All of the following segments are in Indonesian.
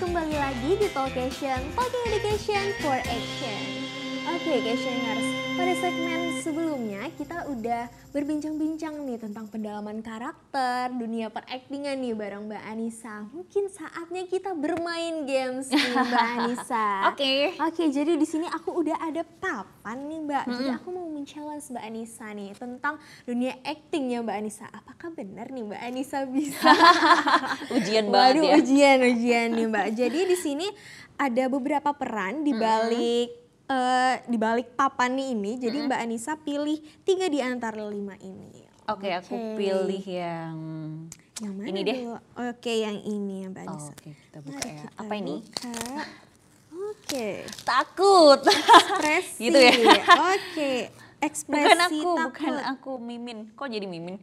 kembali lagi di Talkation, Talk Education for Action. Oke, okay, Questioners. Pada segmen sebelumnya kita udah berbincang-bincang nih tentang pendalaman karakter, dunia peraktingan nih bareng Mbak Anissa. Mungkin saatnya kita bermain games nih Mbak Anissa. Oke. Oke, okay, jadi di sini aku udah ada papan nih Mbak. -hmm. Jadi aku mau men-challenge Mbak Anissa nih tentang dunia aktingnya, Mbak Anissa. Apakah benar nih Mbak Anissa bisa? ujian banget Waduh, ya. ujian, ujian nih Mbak. Jadi di sini ada beberapa peran di balik -hmm uh, di balik papan nih ini, jadi -hmm. Mbak Anissa pilih tiga di antara lima ini. Oke, okay, okay. aku pilih yang yang mana ini deh. Oke, Oke, yang ini ya Mbak Anissa. Oh, Oke, okay. kita buka ya. Apa ini? Oke. Okay. Takut. Ekspresi. gitu ya. Oke. Okay. Ekspresi bukan aku, takut. bukan aku Mimin. Kok jadi Mimin?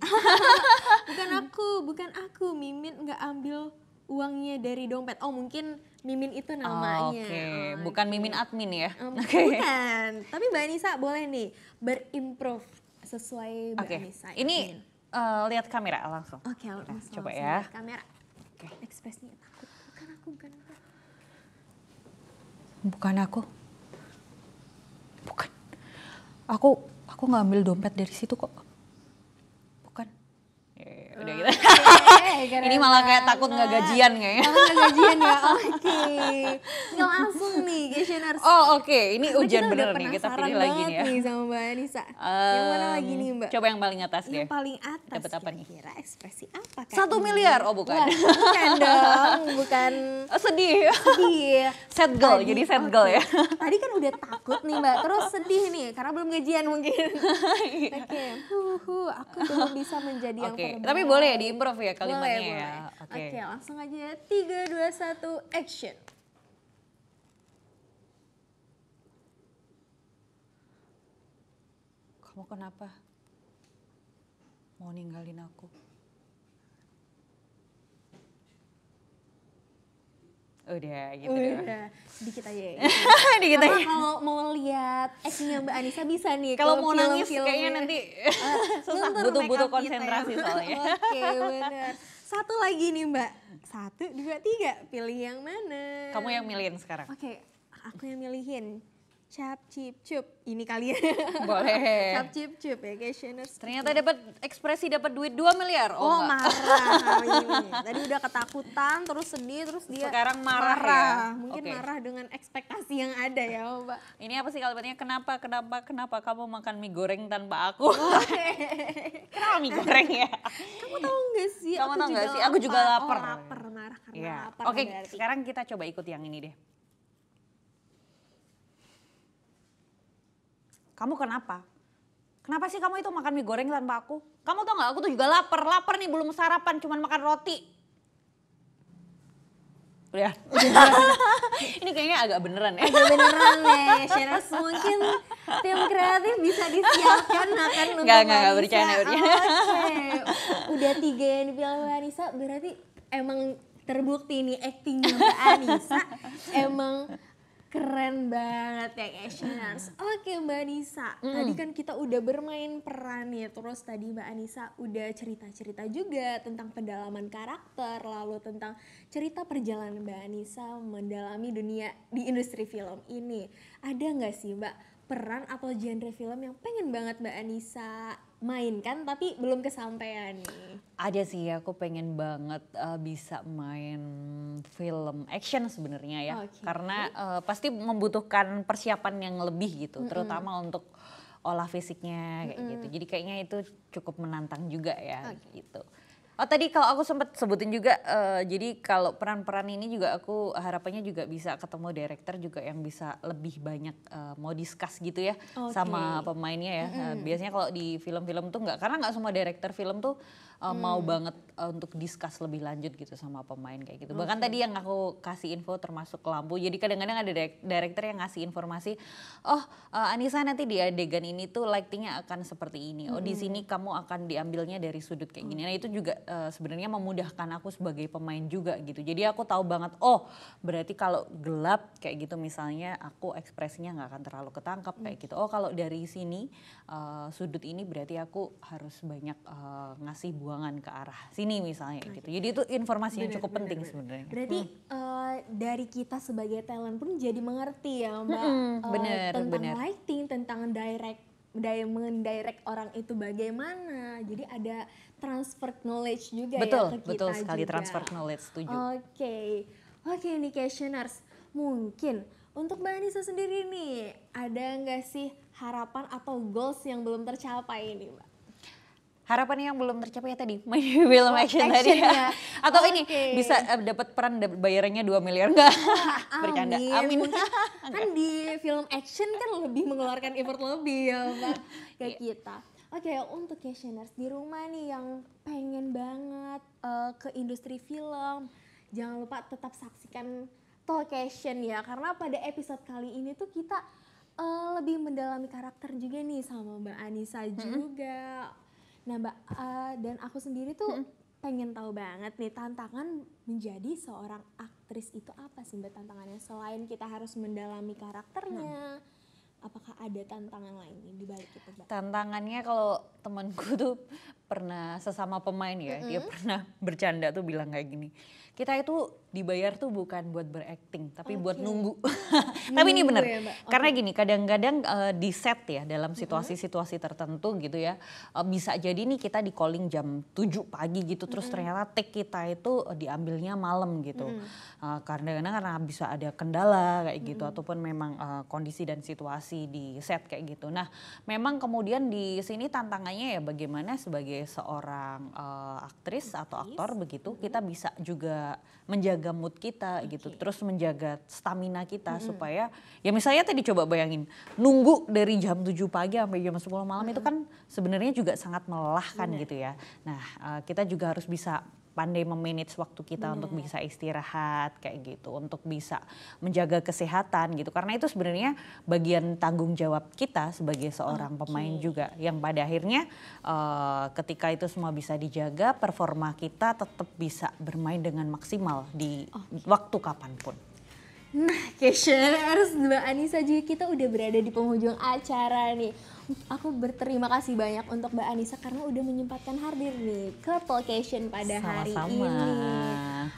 bukan aku, bukan aku Mimin nggak ambil uangnya dari dompet. Oh mungkin Mimin itu ah, namanya. Oh, Oke, okay. oh, bukan gitu. Mimin admin ya? Um, okay. Bukan, tapi Mbak Nisa boleh nih berimprov sesuai Mbak okay. Ini uh, lihat kamera langsung. Oke, okay, langsung, langsung. Coba ya. Kamera. Oke. Okay. Ekspresinya takut. Bukan aku, bukan aku. Bukan aku. Bukan. Aku aku nggak dompet dari situ kok. gara eh, ini malah kayak takut nggak gajian kayaknya nggak gajian ya oke okay. langsung nih Gestioners oh oke okay. ini Karena ujian bener nih kita pilih lagi nih ya nih sama Mbak Anissa um, yang mana lagi nih Mbak coba yang paling atas deh yang paling atas dapat apa nih kira ekspresi apa kan satu miliar oh bukan Wah, bukan dong bukan oh, sedih sedih Set goal, jadi set okay. goal ya tadi kan udah takut nih Mbak terus sedih nih karena belum gajian mungkin iya. oke okay. Yuhu, aku belum bisa menjadi yang okay. terbaik. Tapi boleh ya diimprove ya kalimatnya boleh, ya. Boleh. Oke, okay. okay, langsung aja ya. 3 2 1 action. Kamu kenapa? Mau ninggalin aku? Udah oh, gitu Udah. Dikit aja ya. Gitu. Dikit aja. kalau mau lihat actingnya Mbak Anissa bisa nih. Kalau mau film, nangis film, kayaknya nanti uh, susah butuh-butuh ya. konsentrasi soalnya. Oke okay, benar. Satu lagi nih Mbak. Satu, dua, tiga. Pilih yang mana? Kamu yang milihin sekarang. Oke, okay, aku yang milihin cap cip cup ini kali ya boleh cap cip cup ya guys ternyata dapat ekspresi dapat duit 2 miliar oh, oh marah Tadi udah ketakutan, terus sedih, terus dia sekarang marah, marah. ya. Mungkin okay. marah dengan ekspektasi yang ada ya, Mbak. Ini apa sih kalimatnya? Kenapa kenapa kenapa kamu makan mie goreng tanpa aku? kenapa mie goreng ya? Kamu tahu nggak sih? Kamu tahu nggak sih? Aku juga lapar. Oh, lapar, marah karena yeah. lapar. Oke, okay, sekarang kita coba ikut yang ini deh. Kamu kenapa? Kenapa sih kamu itu makan mie goreng tanpa aku? Kamu tau gak aku tuh juga lapar, lapar nih belum sarapan cuman makan roti. Udah. Ini kayaknya agak beneran ya. Agak beneran ya, Sheras mungkin tim kreatif bisa disiapkan akan untuk Gak, gak, gak, bercanda, bercanda. Okay. Udah tiga yang dipilih Anissa, berarti emang terbukti nih actingnya Mbak Anissa emang Keren banget ya Actioners. Oke Mbak Anissa, mm. tadi kan kita udah bermain peran ya. Terus tadi Mbak Anissa udah cerita-cerita juga tentang pendalaman karakter, lalu tentang cerita perjalanan Mbak Anissa mendalami dunia di industri film ini. Ada nggak sih Mbak peran atau genre film yang pengen banget Mbak Anissa mainkan tapi belum kesampaian nih? Ada sih aku pengen banget uh, bisa main film action sebenarnya ya. Okay. Karena uh, pasti membutuhkan persiapan yang lebih gitu, mm -hmm. terutama untuk olah fisiknya kayak mm -hmm. gitu. Jadi kayaknya itu cukup menantang juga ya okay. gitu. Oh tadi kalau aku sempat sebutin juga, uh, jadi kalau peran-peran ini juga aku harapannya juga bisa ketemu director juga yang bisa lebih banyak uh, mau discuss gitu ya okay. sama pemainnya ya. Mm -hmm. uh, biasanya kalau di film-film tuh nggak, karena nggak semua director film tuh uh, mm. mau banget uh, untuk discuss lebih lanjut gitu sama pemain kayak gitu. Okay. Bahkan tadi yang aku kasih info termasuk lampu, jadi kadang-kadang ada director yang ngasih informasi, oh uh, Anissa nanti di adegan ini tuh lightingnya akan seperti ini, oh mm. di sini kamu akan diambilnya dari sudut kayak gini. Nah itu juga Eh, sebenarnya memudahkan aku sebagai pemain juga gitu. Jadi aku tahu banget, oh berarti kalau gelap kayak gitu misalnya aku ekspresinya nggak akan terlalu ketangkap hmm. kayak gitu. Oh kalau dari sini uh, sudut ini berarti aku harus banyak uh, ngasih buangan ke arah sini misalnya okay. gitu. Jadi itu informasi yang cukup penting sebenarnya. Berarti hmm. uh, dari kita sebagai talent pun jadi mengerti ya Mbak hmm, bener, uh, tentang bener. lighting, tentang direct mendirect orang itu bagaimana. Jadi ada transfer knowledge juga ya betul, ya ke kita Betul, sekali juga. transfer knowledge, setuju. Oke, okay. oke okay, nih questioners, mungkin untuk Mbak Anissa sendiri nih, ada nggak sih harapan atau goals yang belum tercapai ini, Mbak? harapan yang belum tercapai ya tadi main film action, tadi ya. atau okay. ini bisa uh, dapat peran bayarannya 2 miliar enggak ah, bercanda amin, amin. kan di film action kan lebih mengeluarkan effort lebih ya Pak ya kita oke okay, untuk cashioners di rumah nih yang pengen banget uh, ke industri film jangan lupa tetap saksikan talk Talkation ya karena pada episode kali ini tuh kita uh, lebih mendalami karakter juga nih sama Mbak Anissa -hmm. juga Nah Mbak, uh, dan aku sendiri tuh hmm. pengen tahu banget nih tantangan menjadi seorang aktris itu apa sih Mbak tantangannya? Selain kita harus mendalami karakternya, hmm apakah ada tantangan lain di balik itu mbak? Tantangannya kalau temanku tuh pernah sesama pemain ya, mm -hmm. dia pernah bercanda tuh bilang kayak gini. Kita itu dibayar tuh bukan buat berakting, tapi okay. buat nunggu. tapi ini benar, ya, okay. karena gini kadang-kadang uh, di set ya dalam situasi-situasi tertentu gitu ya, uh, bisa jadi nih kita di calling jam 7 pagi gitu, terus mm -hmm. ternyata take kita itu eh, diambilnya malam gitu, mm -hmm. uh, karena karena karena bisa ada kendala kayak gitu, mm -hmm. ataupun memang uh, kondisi dan situasi masih di set kayak gitu. Nah, memang kemudian di sini tantangannya ya bagaimana sebagai seorang uh, aktris atau aktor begitu mm-hmm. kita bisa juga menjaga mood kita okay. gitu, terus menjaga stamina kita -hmm. supaya ya misalnya tadi coba bayangin nunggu dari jam 7 pagi sampai jam 10 malam -hmm. itu mm-hmm. kan sebenarnya juga sangat melelahkan hmm. gitu ya. Nah, uh, kita juga harus bisa pandai memanage waktu kita Bener. Hmm. untuk bisa istirahat kayak gitu, untuk bisa menjaga kesehatan gitu. Karena itu sebenarnya bagian tanggung jawab kita sebagai seorang okay. pemain juga yang pada akhirnya uh, ketika itu semua bisa dijaga, performa kita tetap bisa bermain dengan maksimal di okay. waktu kapanpun. Nah, Kesha, harus Mbak Anissa juga kita udah berada di penghujung acara nih aku berterima kasih banyak untuk Mbak Anissa karena udah menyempatkan hadir nih ke Polcation pada Sama-sama. hari ini.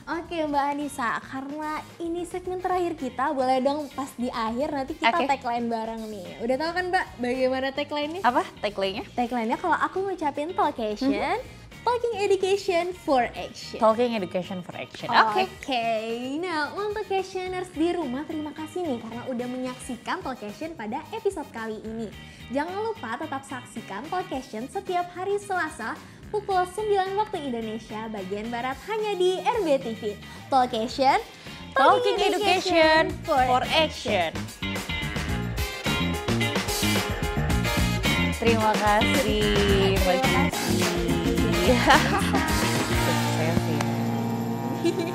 Oke Mbak Anissa, karena ini segmen terakhir kita, boleh dong pas di akhir nanti kita okay. tagline bareng nih. Udah tahu kan Mbak bagaimana tagline-nya? Apa tagline-nya? Tagline-nya kalau aku ngucapin Polcation, mm -hmm Talking Education for Action. Talking Education for Action. Oke. Okay. okay. Nah, untuk questioners di rumah terima kasih nih karena udah menyaksikan Talkation pada episode kali ini. Jangan lupa tetap saksikan Talkation setiap hari Selasa pukul 9 waktu Indonesia bagian barat hanya di RBTV. Talkation, Talking, Talking Education, education for, for Action. action. Terima kasih. Terima kasih. Iya. iya.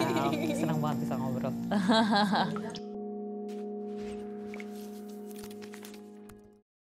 saya sih senang banget bisa ngobrol.